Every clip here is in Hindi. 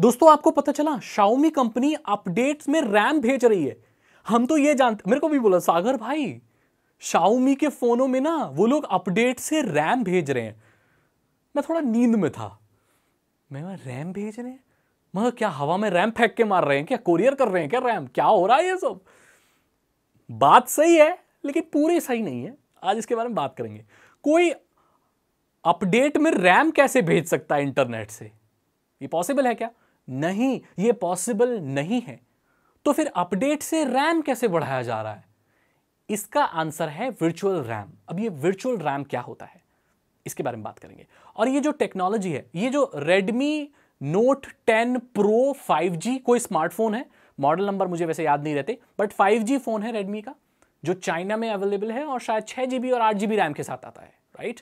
दोस्तों आपको पता चला शाओमी कंपनी अपडेट्स में रैम भेज रही है हम तो ये जानते मेरे को भी बोला सागर भाई शाओमी के फोनों में ना वो लोग अपडेट से रैम भेज रहे हैं मैं थोड़ा नींद में था मैं रैम भेज रहे हैं मगर क्या हवा में रैम फेंक के मार रहे हैं क्या कोरियर कर रहे हैं क्या रैम क्या हो रहा है ये सब बात सही है लेकिन पूरे सही नहीं है आज इसके बारे में बात करेंगे कोई अपडेट में रैम कैसे भेज सकता है इंटरनेट से ये पॉसिबल है क्या नहीं ये पॉसिबल नहीं है तो फिर अपडेट से रैम कैसे बढ़ाया जा रहा है इसका आंसर है वर्चुअल रैम अब ये वर्चुअल रैम क्या होता है इसके बारे में बात करेंगे और ये जो टेक्नोलॉजी है ये जो Redmi Note ten Pro five G कोई स्मार्टफोन है मॉडल नंबर मुझे वैसे याद नहीं रहते बट फाइव जी फ़ोन है रेडमी का जो चाइना में अवेलेबल है और शायद छह जी और आठ जी रैम के साथ आता है राइट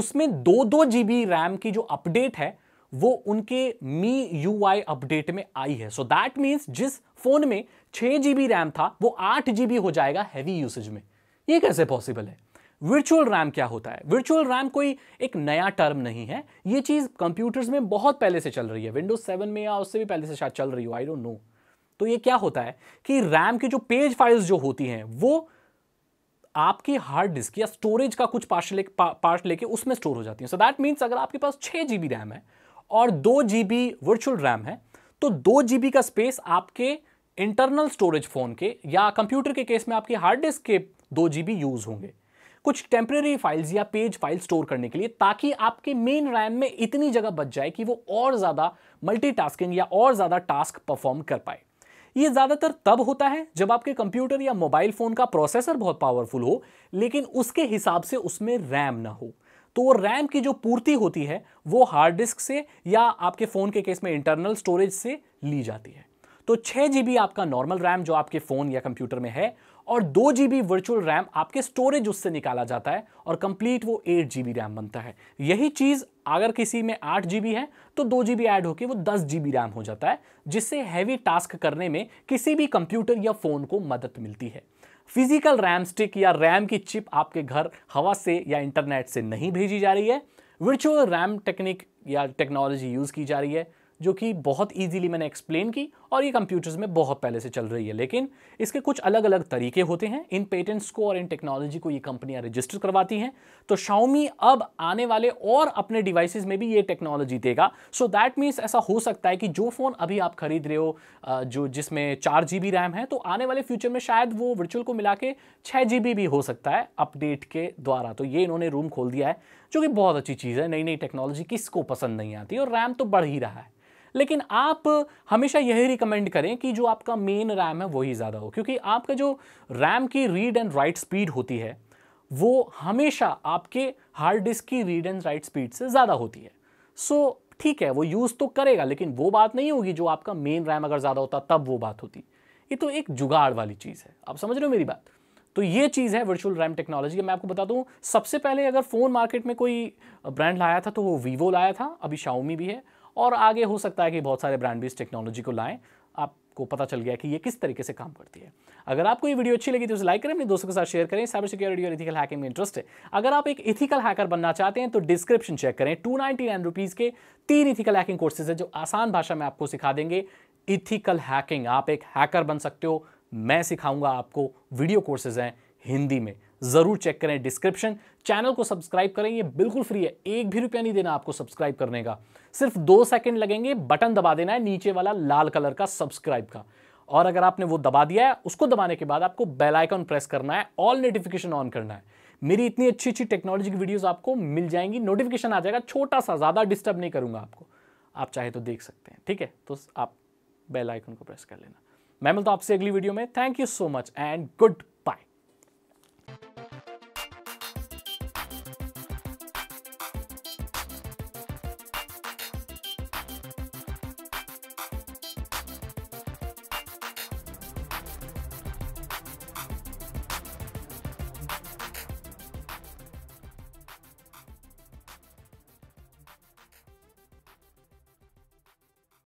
उसमें दो दो जी रैम की जो अपडेट है वो उनके मी यू आई अपडेट में आई है सो दैट मीन्स जिस फोन में छह जी रैम था वो आठ जी हो जाएगा हैवी यूसेज में ये कैसे पॉसिबल है वर्चुअल रैम क्या होता है वर्चुअल रैम कोई एक नया टर्म नहीं है ये चीज़ कंप्यूटर्स में बहुत पहले से चल रही है विंडोज सेवन में या उससे भी पहले से शायद चल रही हो आई डोंट नो तो ये क्या होता है कि रैम की जो पेज फाइल्स जो होती हैं वो आपकी हार्ड डिस्क या स्टोरेज का कुछ पार्ट ले पार्ट लेके उसमें स्टोर हो जाती है सो दैट मीन्स अगर आपके पास छः जी रैम है और दो जी वर्चुअल रैम है तो दो जी का स्पेस आपके इंटरनल स्टोरेज फ़ोन के या कंप्यूटर के केस में आपके हार्ड डिस्क के दो जी यूज़ होंगे कुछ टेम्प्रेरी फाइल्स या पेज फाइल स्टोर करने के लिए ताकि आपके मेन रैम में इतनी जगह बच जाए कि वो और ज़्यादा मल्टीटास्किंग या और ज़्यादा टास्क परफॉर्म कर पाए ये ज़्यादातर तब होता है जब आपके कंप्यूटर या मोबाइल फ़ोन का प्रोसेसर बहुत पावरफुल हो लेकिन उसके हिसाब से उसमें रैम ना हो तो रैम की जो पूर्ति होती है वो हार्ड डिस्क से या आपके फ़ोन के केस में इंटरनल स्टोरेज से ली जाती है तो छः जी आपका नॉर्मल रैम जो आपके फ़ोन या कंप्यूटर में है और दो जी वर्चुअल रैम आपके स्टोरेज उससे निकाला जाता है और कंप्लीट वो एट जी रैम बनता है यही चीज़ अगर किसी में आठ जी है तो दो जी ऐड होकर वो दस जी रैम हो जाता है जिससे हैवी टास्क करने में किसी भी कंप्यूटर या फ़ोन को मदद मिलती है फिजिकल रैम स्टिक या रैम की चिप आपके घर हवा से या इंटरनेट से नहीं भेजी जा रही है वर्चुअल रैम टेक्निक या टेक्नोलॉजी यूज़ की जा रही है जो कि बहुत ईजिली मैंने एक्सप्लेन की और ये कंप्यूटर्स में बहुत पहले से चल रही है लेकिन इसके कुछ अलग अलग तरीके होते हैं इन पेटेंट्स को और इन टेक्नोलॉजी को ये कंपनियां रजिस्टर करवाती हैं तो शाओमी अब आने वाले और अपने डिवाइसेस में भी ये टेक्नोलॉजी देगा सो दैट मीन्स ऐसा हो सकता है कि जो फ़ोन अभी आप खरीद रहे हो जो जिसमें चार जी रैम है तो आने वाले फ्यूचर में शायद वो वर्चुअल को मिला के छः जी भी हो सकता है अपडेट के द्वारा तो ये इन्होंने रूम खोल दिया है जो कि बहुत अच्छी चीज़ है नई नई टेक्नोलॉजी किसको पसंद नहीं आती और रैम तो बढ़ ही रहा है लेकिन आप हमेशा यही रिकमेंड करें कि जो आपका मेन रैम है वही ज़्यादा हो क्योंकि आपका जो रैम की रीड एंड राइट स्पीड होती है वो हमेशा आपके हार्ड डिस्क की रीड एंड राइट स्पीड से ज़्यादा होती है सो so, ठीक है वो यूज़ तो करेगा लेकिन वो बात नहीं होगी जो आपका मेन रैम अगर ज़्यादा होता तब वो बात होती ये तो एक जुगाड़ वाली चीज़ है आप समझ रहे हो मेरी बात तो ये चीज़ है वर्चुअल रैम टेक्नोलॉजी मैं आपको बता दूं सबसे पहले अगर फ़ोन मार्केट में कोई ब्रांड लाया था तो वो वीवो लाया था अभी शाओमी भी है और आगे हो सकता है कि बहुत सारे ब्रांड भी इस टेक्नोलॉजी को लाएं आपको पता चल गया कि ये किस तरीके से काम करती है अगर आपको ये वीडियो अच्छी लगी तो उसे लाइक करें अपने दोस्तों के साथ शेयर करें साइबर सिक्योरिटी और इथिकल हैकिंग में इंटरेस्ट है अगर आप एक इथिकल हैकर बनना चाहते हैं तो डिस्क्रिप्शन चेक करें टू नाइनटी के तीन इथिकल हैकिंग कोर्सेज है जो आसान भाषा में आपको सिखा देंगे इथिकल हैकिंग आप एक हैकर बन सकते हो मैं सिखाऊंगा आपको वीडियो कोर्सेज हैं हिंदी में ज़रूर चेक करें डिस्क्रिप्शन चैनल को सब्सक्राइब करें ये बिल्कुल फ्री है एक भी रुपया नहीं देना आपको सब्सक्राइब करने का सिर्फ दो सेकंड लगेंगे बटन दबा देना है नीचे वाला लाल कलर का सब्सक्राइब का और अगर आपने वो दबा दिया है उसको दबाने के बाद आपको बेल आइकन प्रेस करना है ऑल नोटिफिकेशन ऑन करना है मेरी इतनी अच्छी अच्छी टेक्नोलॉजी की वीडियोस आपको मिल जाएंगी नोटिफिकेशन आ जाएगा छोटा सा ज़्यादा डिस्टर्ब नहीं करूंगा आपको आप चाहे तो देख सकते हैं ठीक है तो आप बेल आइकन को प्रेस कर लेना मैं मिलता हूं आपसे अगली वीडियो में thank you so much and good